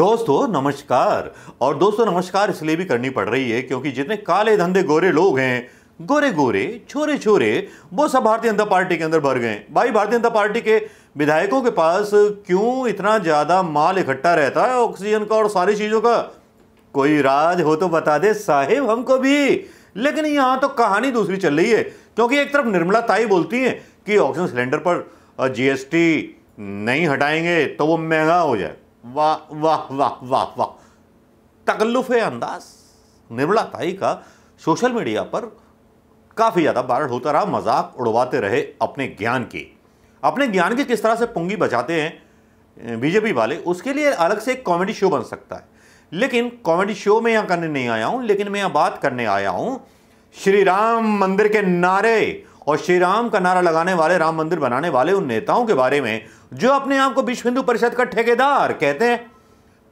दोस्तों नमस्कार और दोस्तों नमस्कार इसलिए भी करनी पड़ रही है क्योंकि जितने काले धंधे गोरे लोग हैं गोरे गोरे छोरे छोरे वो सब भारतीय जनता पार्टी के अंदर भर गए भाई भारतीय जनता पार्टी के विधायकों के पास क्यों इतना ज़्यादा माल इकट्ठा रहता है ऑक्सीजन का और सारी चीज़ों का कोई राज हो तो बता दे साहेब हमको भी लेकिन यहाँ तो कहानी दूसरी चल रही है क्योंकि एक तरफ निर्मला ताई बोलती हैं कि ऑक्सीजन सिलेंडर पर जीएसटी नहीं हटाएंगे तो वो महंगा हो जाए वाह वाह वाह वाह वाह तकल्लुफ अंदाज निर्मला ताई का सोशल मीडिया पर काफ़ी ज़्यादा वायरल होता रहा मजाक उड़वाते रहे अपने ज्ञान के अपने ज्ञान के किस तरह से पुंगी बचाते हैं बीजेपी वाले उसके लिए अलग से एक कॉमेडी शो बन सकता है लेकिन कॉमेडी शो में यहां करने नहीं आया हूं लेकिन मैं यहां बात करने आया हूँ श्री राम मंदिर के नारे और श्री राम का नारा लगाने वाले राम मंदिर बनाने वाले उन नेताओं के बारे में जो अपने आप को विश्व हिंदू परिषद का ठेकेदार कहते हैं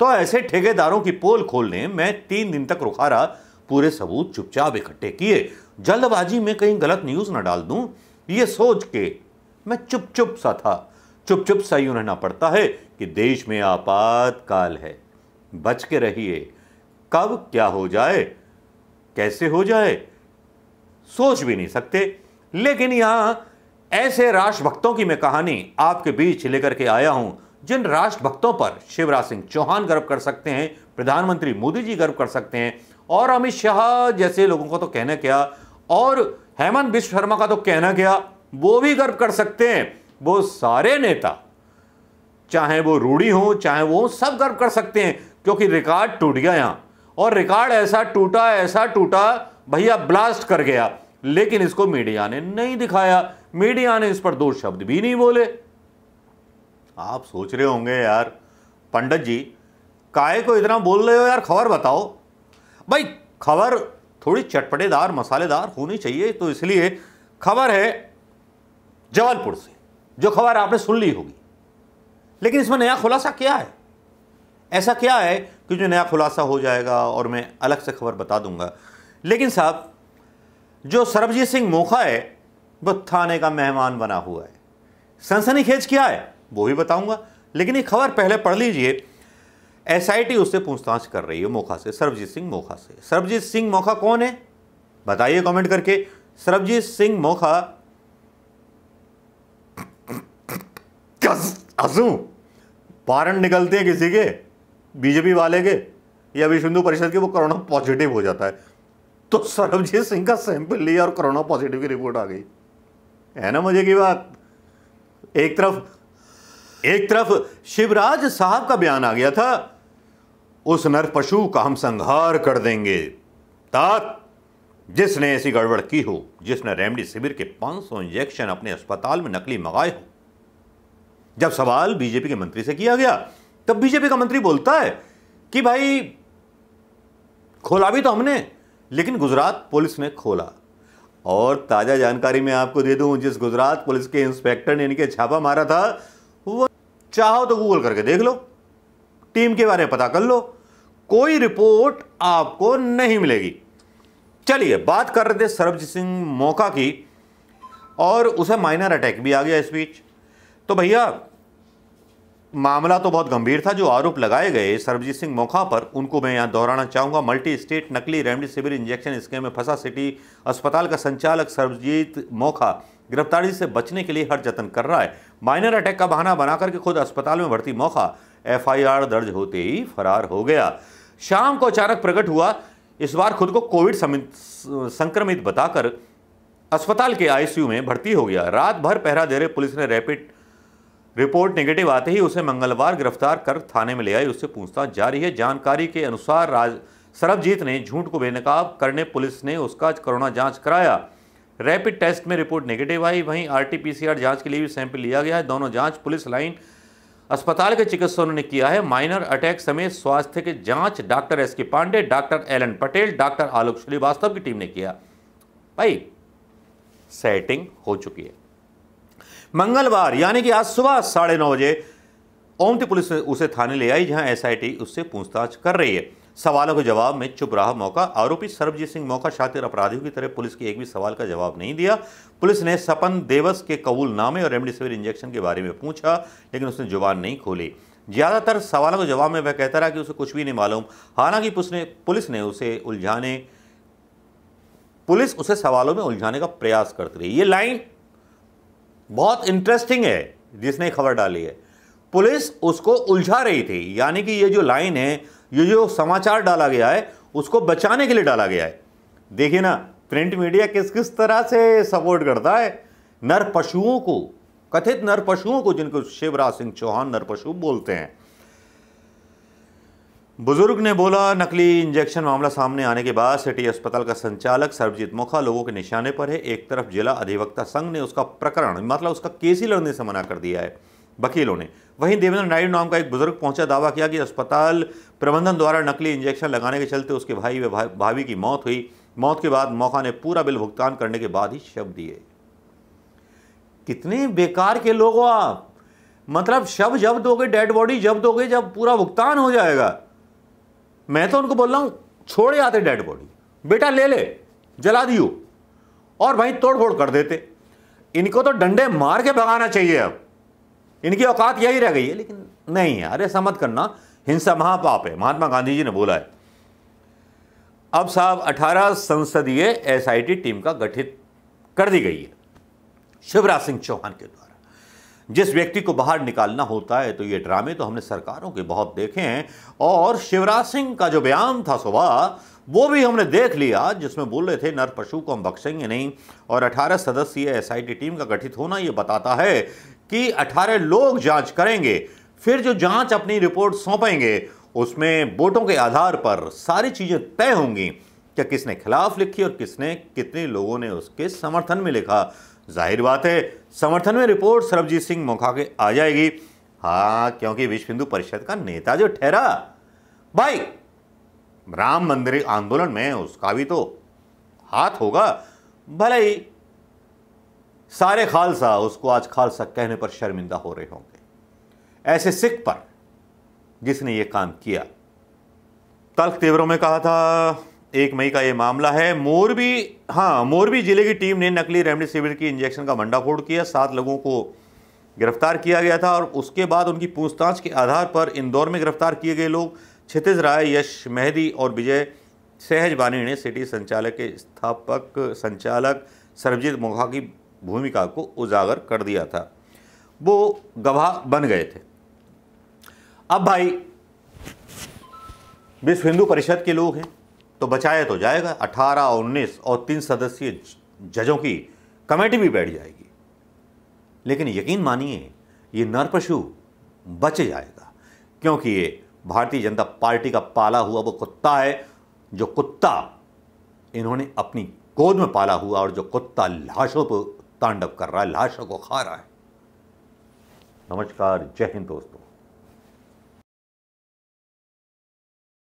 तो ऐसे ठेकेदारों की पोल खोलने में तीन दिन तक रुखा रहा पूरे सबूत चुपचाप इकट्ठे किए जल्दबाजी में कहीं गलत न्यूज़ ना डाल दूं ये सोच के मैं चुप चुप सा था चुप चुप सा यूं रहना पड़ता है कि देश में आपातकाल है बच के रहिए कब क्या हो जाए कैसे हो जाए सोच भी नहीं सकते लेकिन यहां ऐसे राष्ट्रभक्तों की मैं कहानी आपके बीच लेकर के आया हूं जिन राष्ट्रभक्तों पर शिवराज सिंह चौहान गर्व कर सकते हैं प्रधानमंत्री मोदी जी गर्व कर सकते हैं और अमित शाह जैसे लोगों का तो कहना क्या और हेमंत विश्व शर्मा का तो कहना क्या वो भी गर्व कर सकते हैं वो सारे नेता चाहे वो रूढ़ी हो चाहे वो सब गर्व कर सकते हैं क्योंकि रिकॉर्ड टूट गया यहाँ और रिकॉर्ड ऐसा टूटा ऐसा टूटा भैया ब्लास्ट कर गया लेकिन इसको मीडिया ने नहीं दिखाया मीडिया ने इस पर दो शब्द भी नहीं बोले आप सोच रहे होंगे यार पंडित जी काय को इतना बोल रहे हो यार खबर बताओ भाई खबर थोड़ी चटपटेदार मसालेदार होनी चाहिए तो इसलिए खबर है जबलपुर से जो खबर आपने सुन ली होगी लेकिन इसमें नया खुलासा क्या है ऐसा क्या है कि जो नया खुलासा हो जाएगा और मैं अलग से खबर बता दूंगा लेकिन साहब जो सरबजीत सिंह मोखा है वो थाने का मेहमान बना हुआ है सनसनी खेज क्या है वो भी बताऊंगा लेकिन ये खबर पहले पढ़ लीजिए एसआईटी उससे पूछताछ कर रही है मोखा से सरबजीत सिंह मोखा से सरबजीत सिंह मोखा कौन है बताइए कमेंट करके सरबजीत सिंह मोखा हंसू पारण निकलते हैं किसी के बीजेपी वाले के या विश्व हिंदू परिषद के वो कोरोना पॉजिटिव हो जाता है तो सरबजीत सिंह का सैंपल लिया और कोरोना पॉजिटिव की रिपोर्ट आ गई है ना मजे की बात एक तरफ एक तरफ शिवराज साहब का बयान आ गया था उस नर पशु का हम संहार कर देंगे तात जिसने ऐसी गड़बड़ की हो जिसने रेमडेसिविर के 500 इंजेक्शन अपने अस्पताल में नकली मंगाए हो जब सवाल बीजेपी के मंत्री से किया गया तब बीजेपी का मंत्री बोलता है कि भाई खोला भी तो हमने लेकिन गुजरात पुलिस ने खोला और ताज़ा जानकारी मैं आपको दे दूं जिस गुजरात पुलिस के इंस्पेक्टर ने इनके छापा मारा था वो चाहो तो गूगल करके देख लो टीम के बारे में पता कर लो कोई रिपोर्ट आपको नहीं मिलेगी चलिए बात कर रहे थे सरबजीत सिंह मौका की और उसे माइनर अटैक भी आ गया इस बीच तो भैया मामला तो बहुत गंभीर था जो आरोप लगाए गए सरबजीत सिंह मोखा पर उनको मैं यहाँ दोहराना चाहूँगा मल्टी स्टेट नकली रेमडेसिविर इंजेक्शन स्कैम में फंसा सिटी अस्पताल का संचालक सरबजीत मोखा गिरफ्तारी से बचने के लिए हर जतन कर रहा है माइनर अटैक का बहाना बनाकर के खुद अस्पताल में भर्ती मौका एफआईआर दर्ज होते ही फरार हो गया शाम को अचानक प्रकट हुआ इस बार खुद को कोविड संक्रमित बताकर अस्पताल के आईसीयू में भर्ती हो गया रात भर पहरा दे रहे पुलिस ने रैपिड रिपोर्ट नेगेटिव आते ही उसे मंगलवार गिरफ्तार कर थाने में ले आई उससे पूछताछ जारी है जानकारी के अनुसार राज सरबजीत ने झूठ को बेनकाब करने पुलिस ने उसका कोरोना जांच कराया रैपिड टेस्ट में रिपोर्ट नेगेटिव आई वहीं आरटीपीसीआर जांच के लिए भी सैंपल लिया गया है दोनों जांच पुलिस लाइन अस्पताल के चिकित्सकों ने किया है माइनर अटैक समेत स्वास्थ्य के जांच doctor S K Pandey doctor L N Patel doctor Alok Shrivastava की टीम ने किया भाई सेटिंग हो चुकी है मंगलवार यानी कि आज सुबह साढ़े नौ बजे ओमती पुलिस उसे थाने ले आई जहां एसआईटी उससे पूछताछ कर रही है सवालों के जवाब में चुप रहा मौका आरोपी सरबजीत सिंह मौका शातिर अपराधियों की तरह पुलिस के एक भी सवाल का जवाब नहीं दिया पुलिस ने सपन देवस के कबूल नामे और रेमडेसिविर इंजेक्शन के बारे में पूछा लेकिन उसने जुबान नहीं खोली ज़्यादातर सवालों के जवाब में वह कहता रहा कि उसे कुछ भी नहीं मालूम हालांकि पुलिस ने उसे उलझाने पुलिस उसे सवालों में उलझाने का प्रयास करती रही ये लाइन बहुत इंटरेस्टिंग है जिसने खबर डाली है पुलिस उसको उलझा रही थी यानी कि ये जो लाइन है ये जो समाचार डाला गया है उसको बचाने के लिए डाला गया है देखिए ना प्रिंट मीडिया किस किस तरह से सपोर्ट करता है नर पशुओं को कथित नर पशुओं को जिनको शिवराज सिंह चौहान नर पशु बोलते हैं बुजुर्ग ने बोला नकली इंजेक्शन मामला सामने आने के बाद सिटी अस्पताल का संचालक सर्वजीत मोखा लोगों के निशाने पर है एक तरफ जिला अधिवक्ता संघ ने उसका प्रकरण मतलब उसका केस ही लड़ने से मना कर दिया है वकीलों ने वहीं देवेंद्र नायडू नाम का एक बुजुर्ग पहुंचा दावा किया कि अस्पताल प्रबंधन द्वारा नकली इंजेक्शन लगाने के चलते उसके भाई भाभी की मौत हुई मौत के बाद मौका ने पूरा बिल भुगतान करने के बाद ही शव दिए कितने बेकार के लोग हो आप मतलब शव जब दोगे डेड बॉडी जब दोगे जब पूरा भुगतान हो जाएगा मैं तो उनको बोल रहा हूँ छोड़ आते डेड बॉडी बेटा ले ले जला दियो और भाई तोड़फोड़ कर देते इनको तो डंडे मार के भगाना चाहिए अब इनकी औकात यही रह गई है लेकिन नहीं अरे ऐसा करना हिंसा महापाप है महात्मा गांधी जी ने बोला है अब साहब 18 संसदीय एसआईटी टीम का गठित कर दी गई है शिवराज सिंह चौहान के द्वारा जिस व्यक्ति को बाहर निकालना होता है तो ये ड्रामे तो हमने सरकारों के बहुत देखे हैं और शिवराज सिंह का जो बयान था सुबह वो भी हमने देख लिया जिसमें बोल रहे थे नर पशु को हम बख्शेंगे नहीं और 18 सदस्यीय एसआईटी टीम का गठित होना ये बताता है कि 18 लोग जांच करेंगे फिर जो जांच अपनी रिपोर्ट सौंपेंगे उसमें वोटों के आधार पर सारी चीज़ें तय होंगी कि किसने खिलाफ लिखी और किसने कितने लोगों ने उसके समर्थन में लिखा जाहिर बात है समर्थन में रिपोर्ट सरबजीत सिंह मोखा के आ जाएगी हाँ क्योंकि विश्व हिंदू परिषद का नेता जो ठहरा भाई राम मंदिर आंदोलन में उसका भी तो हाथ होगा भले ही सारे खालसा उसको आज खालसा कहने पर शर्मिंदा हो रहे होंगे ऐसे सिख पर जिसने ये काम किया तल्ख तेवरों में कहा था एक मई का ये मामला है मोरबी हाँ मोरबी जिले की टीम ने नकली रेमडेसिविर की इंजेक्शन का भंडाफोड़ किया सात लोगों को गिरफ्तार किया गया था और उसके बाद उनकी पूछताछ के आधार पर इंदौर में गिरफ्तार किए गए लोग क्षितिज राय यश मेहदी और विजय सहजवानी ने सिटी संचालक के स्थापक संचालक सरबजीत मोखा की भूमिका को उजागर कर दिया था वो गवाह बन गए थे अब भाई विश्व हिंदू परिषद के लोग हैं तो बचाया तो जाएगा 18, 19 और तीन सदस्यीय जजों की कमेटी भी बैठ जाएगी लेकिन यकीन मानिए ये नरपशु बच जाएगा क्योंकि ये भारतीय जनता पार्टी का पाला हुआ वो कुत्ता है जो कुत्ता इन्होंने अपनी गोद में पाला हुआ और जो कुत्ता लाशों पर तांडव कर रहा है लाशों को खा रहा है नमस्कार जय हिंद दोस्तों